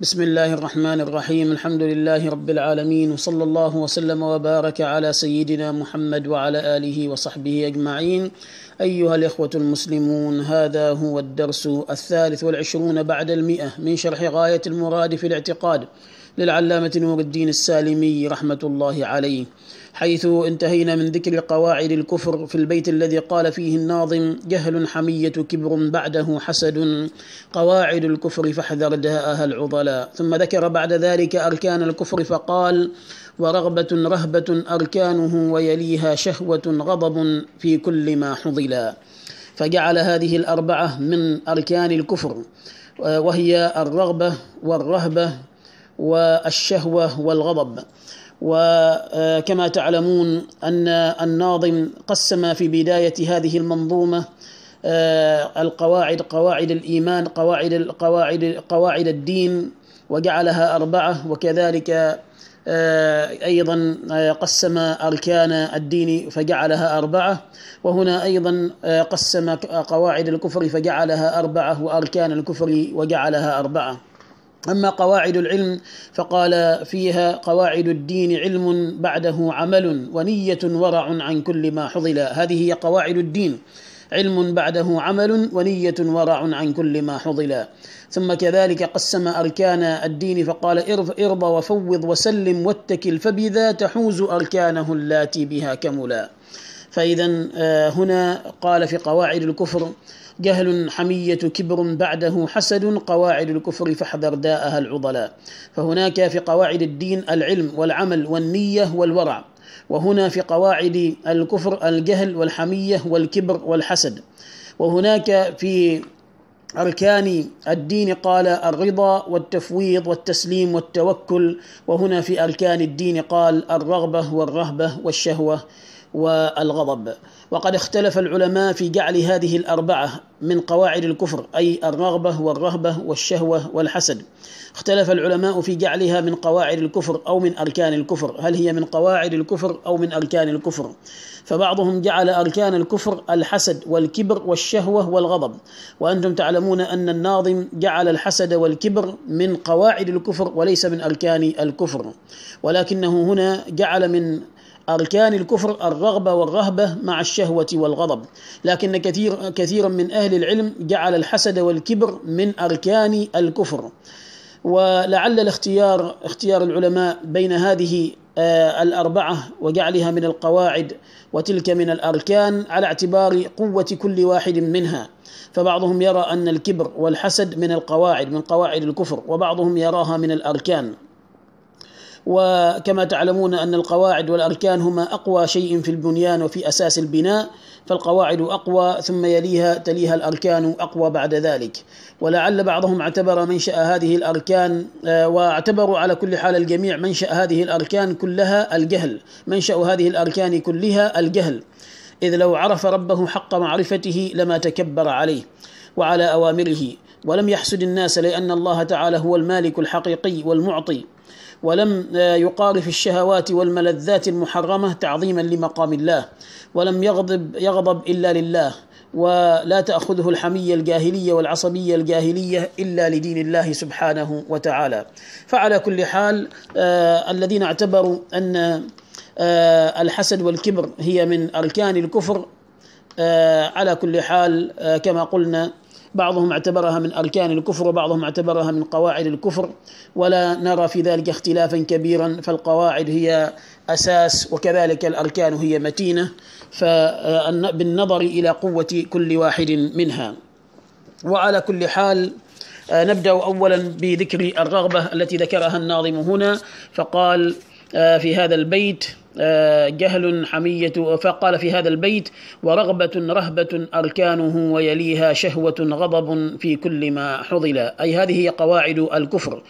بسم الله الرحمن الرحيم الحمد لله رب العالمين وصلى الله وسلم وبارك على سيدنا محمد وعلى اله وصحبه اجمعين ايها الاخوه المسلمون هذا هو الدرس الثالث والعشرون بعد المئه من شرح غايه المراد في الاعتقاد للعلامة نور الدين السالمي رحمة الله عليه حيث انتهينا من ذكر قواعد الكفر في البيت الذي قال فيه الناظم جهل حمية كبر بعده حسد قواعد الكفر فاحذر داءها العضلاء ثم ذكر بعد ذلك أركان الكفر فقال ورغبة رهبة أركانه ويليها شهوة غضب في كل ما حضلا فجعل هذه الأربعة من أركان الكفر وهي الرغبة والرهبة والشهوة والغضب وكما تعلمون أن الناظم قسم في بداية هذه المنظومة آه، القواعد قواعد الإيمان قواعد قواعد قواعد الدين وجعلها أربعة وكذلك آه، أيضا آه، قسم أركان الدين فجعلها أربعة وهنا أيضا قسم قواعد الكفر فجعلها أربعة وأركان الكفر وجعلها أربعة أما قواعد العلم فقال فيها قواعد الدين علم بعده عمل ونية ورع عن كل ما حضل هذه هي قواعد الدين علم بعده عمل ونية ورع عن كل ما حضل ثم كذلك قسم أركان الدين فقال ارض وفوض وسلم واتكل فبذا تحوز أركانه اللاتي بها كملا فإذا آه، هنا قال في قواعد الكفر جهل حمية كبر بعده حسد قواعد الكفر فاحذر داءها العضلاء فهناك في قواعد الدين العلم والعمل والنية والورع وهنا في قواعد الكفر الجهل والحمية والكبر والحسد وهناك في أركان الدين قال الرضا والتفويض والتسليم والتوكل وهنا في أركان الدين قال الرغبة والرهبة والشهوة والغضب وقد اختلف العلماء في جعل هذه الأربعة من قواعد الكفر أي الرغبة والرهبة والشهوة والحسد اختلف العلماء في جعلها من قواعد الكفر أو من أركان الكفر هل هي من قواعد الكفر أو من أركان الكفر فبعضهم جعل أركان الكفر الحسد والكبر والشهوة والغضب وأنتم تعلمون أن الناظم جعل الحسد والكبر من قواعد الكفر وليس من أركان الكفر ولكنه هنا جعل من أركان الكفر الرغبة والرهبة مع الشهوة والغضب لكن كثير كثيرا من أهل العلم جعل الحسد والكبر من أركان الكفر ولعل الاختيار اختيار العلماء بين هذه آه، الأربعة وجعلها من القواعد وتلك من الأركان على اعتبار قوة كل واحد منها فبعضهم يرى أن الكبر والحسد من القواعد من قواعد الكفر وبعضهم يراها من الأركان وكما تعلمون أن القواعد والأركان هما أقوى شيء في البنيان وفي أساس البناء فالقواعد أقوى ثم يليها تليها الأركان أقوى بعد ذلك ولعل بعضهم اعتبر منشأ هذه الأركان آه، واعتبروا على كل حال الجميع منشأ هذه الأركان كلها الجهل منشأ هذه الأركان كلها الجهل إذ لو عرف ربه حق معرفته لما تكبر عليه وعلى أوامره ولم يحسد الناس لأن الله تعالى هو المالك الحقيقي والمعطي ولم آه، يقارف الشهوات والملذات المحرمة تعظيما لمقام الله ولم يغضب يغضب إلا لله ولا تأخذه الحمية الجاهلية والعصبية الجاهلية إلا لدين الله سبحانه وتعالى فعلى كل حال آه الذين اعتبروا أن آه الحسد والكبر هي من أركان الكفر آه على كل حال آه كما قلنا بعضهم اعتبرها من أركان الكفر وبعضهم اعتبرها من قواعد الكفر ولا نرى في ذلك اختلافا كبيرا فالقواعد هي أساس وكذلك الأركان هي متينة بالنظر إلى قوة كل واحد منها وعلى كل حال آه، نبدأ أولا بذكر الرغبة التي ذكرها الناظم هنا فقال آه، في هذا البيت آه، جهل حمية فقال في هذا البيت ورغبة رهبة أركانه ويليها شهوة غضب في كل ما حضل أي هذه قواعد الكفر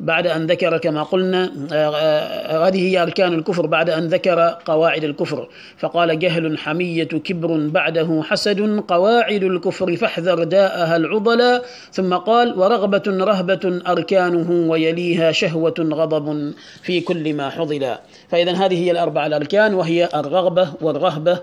بعد أن ذكر كما قلنا آه، آه، هذه هي أركان الكفر بعد أن ذكر قواعد الكفر فقال جهل حمية كبر بعده حسد قواعد الكفر فاحذر داءها العضلا ثم قال ورغبة رهبة أركانه ويليها شهوة غضب في كل ما حضلا فإذا هذه هي الأربعة الأركان وهي الرغبة والرهبة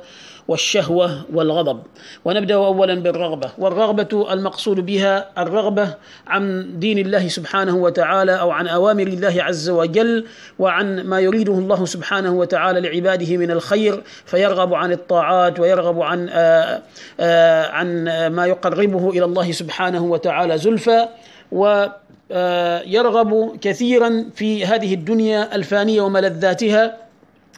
والشهوة والغضب ونبدأ أولا بالرغبة والرغبة المقصود بها الرغبة عن دين الله سبحانه وتعالى أو عن أوامر الله عز وجل وعن ما يريده الله سبحانه وتعالى لعباده من الخير فيرغب عن الطاعات ويرغب عن آآ آه، آآ آه، عن ما يقربه إلى الله سبحانه وتعالى زلفى و آه، يرغب كثيرا في هذه الدنيا الفانيه وملذاتها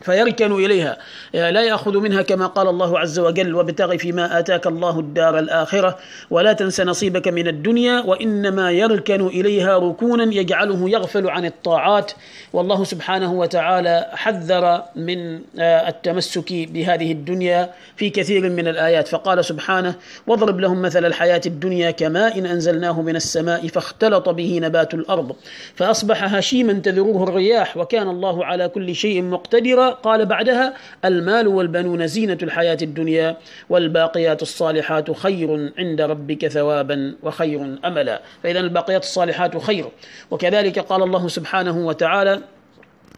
فيركن إليها آه، لا يأخذ منها كما قال الله عز وجل وابتغ فيما آتاك الله الدار الآخرة ولا تنس نصيبك من الدنيا وإنما يركن إليها ركونا يجعله يغفل عن الطاعات والله سبحانه وتعالى حذر من آه، التمسك بهذه الدنيا في كثير من الآيات فقال سبحانه واضرب لهم مثل الحياة الدنيا كماء إن أنزلناه من السماء فاختلط به نبات الأرض فأصبح هشيما تذروه الرياح وكان الله على كل شيء مقتدرا قال بعدها المال والبنون زينة الحياة الدنيا والباقيات الصالحات خير عند ربك ثوابا وخير أملا فإذا الباقيات الصالحات خير وكذلك قال الله سبحانه وتعالى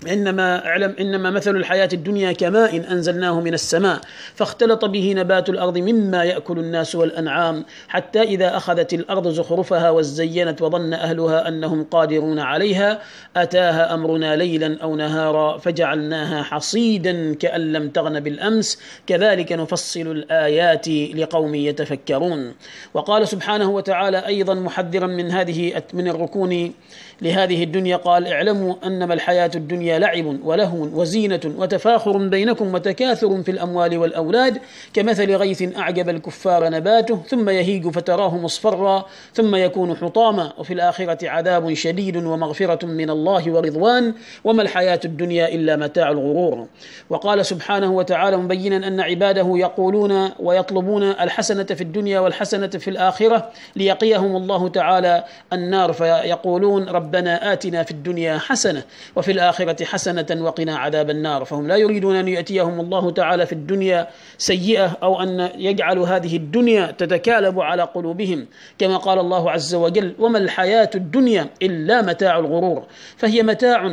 إنما اعلم إنما مثل الحياة الدنيا كماء إن أنزلناه من السماء فاختلط به نبات الأرض مما يأكل الناس والأنعام حتى إذا أخذت الأرض زخرفها وزينت وظن أهلها أنهم قادرون عليها أتاها أمرنا ليلا أو نهارا فجعلناها حصيدا كأن لم تغن بالأمس كذلك نفصل الآيات لقوم يتفكرون وقال سبحانه وتعالى أيضا محذرا من هذه من الركون لهذه الدنيا قال اعلموا أنما الحياة الدنيا لعب ولهو وزينة وتفاخر بينكم وتكاثر في الأموال والأولاد كمثل غيث أعجب الكفار نباته ثم يهيج فتراه مصفرا ثم يكون حطاما وفي الآخرة عذاب شديد ومغفرة من الله ورضوان وما الحياة الدنيا إلا متاع الغرور وقال سبحانه وتعالى مبينا أن عباده يقولون ويطلبون الحسنة في الدنيا والحسنة في الآخرة ليقيهم الله تعالى النار فيقولون رب ربنا آتنا في الدنيا حسنة وفي الآخرة حسنة وقنا عذاب النار فهم لا يريدون أن يأتيهم الله تعالى في الدنيا سيئة أو أن يجعل هذه الدنيا تتكالب على قلوبهم كما قال الله عز وجل وما الحياة الدنيا إلا متاع الغرور فهي متاع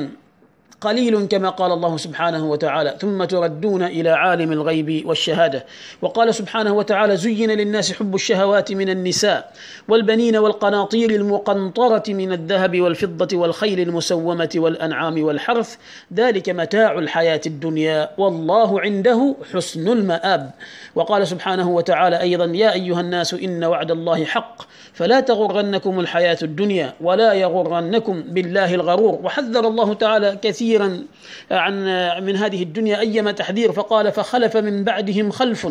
قليل كما قال الله سبحانه وتعالى ثم تردون الى عالم الغيب والشهاده وقال سبحانه وتعالى زين للناس حب الشهوات من النساء والبنين والقناطير المقنطره من الذهب والفضه والخيل المسومه والانعام والحرث ذلك متاع الحياه الدنيا والله عنده حسن المآب وقال سبحانه وتعالى ايضا يا ايها الناس ان وعد الله حق فلا تغرنكم الحياه الدنيا ولا يغرنكم بالله الغرور وحذر الله تعالى كثيرا تحذيرا عن من هذه الدنيا أيما تحذير فقال فخلف من بعدهم خلف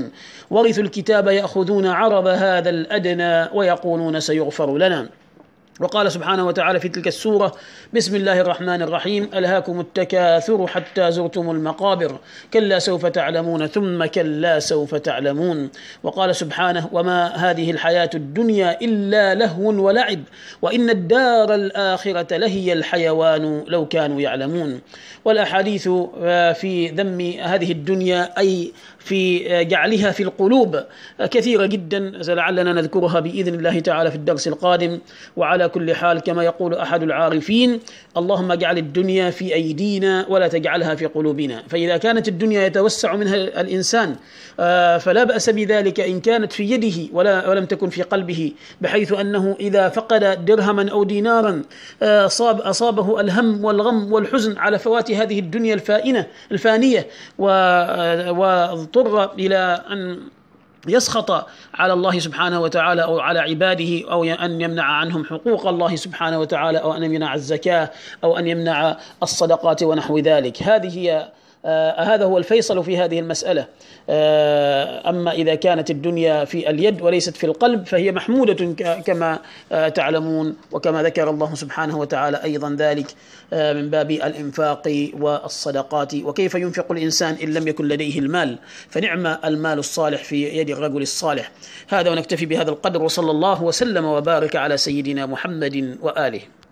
ورثوا الكتاب يأخذون عرب هذا الأدنى ويقولون سيغفر لنا وقال سبحانه وتعالى في تلك السورة بسم الله الرحمن الرحيم ألهاكم التكاثر حتى زرتم المقابر كلا سوف تعلمون ثم كلا سوف تعلمون وقال سبحانه وما هذه الحياة الدنيا إلا لهو ولعب وإن الدار الآخرة لهي الحيوان لو كانوا يعلمون والأحاديث آه، في ذم هذه الدنيا أي في آه، جعلها في القلوب آه، كثيرة جدا لعلنا نذكرها بإذن الله تعالى في الدرس القادم وعلى كل حال كما يقول أحد العارفين اللهم اجعل الدنيا في أيدينا ولا تجعلها في قلوبنا فإذا كانت الدنيا يتوسع منها الإنسان آه، فلا بأس بذلك إن كانت في يده ولا ولم تكن في قلبه بحيث أنه إذا فقد درهما أو دينارا أصاب آه، أصابه الهم والغم والحزن على فوات هذه الدنيا الفائنة الفانية واضطر آه، إلى أن يسخط على الله سبحانه وتعالى او على عباده او ان يمنع عنهم حقوق الله سبحانه وتعالى او ان يمنع الزكاه او ان يمنع الصدقات ونحو ذلك هذه هي آه، هذا هو الفيصل في هذه المسألة آه، أما إذا كانت الدنيا في اليد وليست في القلب فهي محمودة كما آه، تعلمون وكما ذكر الله سبحانه وتعالى أيضا ذلك من باب الإنفاق والصدقات وكيف ينفق الإنسان إن لم يكن لديه المال فنعم المال الصالح في يد الرجل الصالح هذا ونكتفي بهذا القدر وصلى الله وسلم وبارك على سيدنا محمد وآله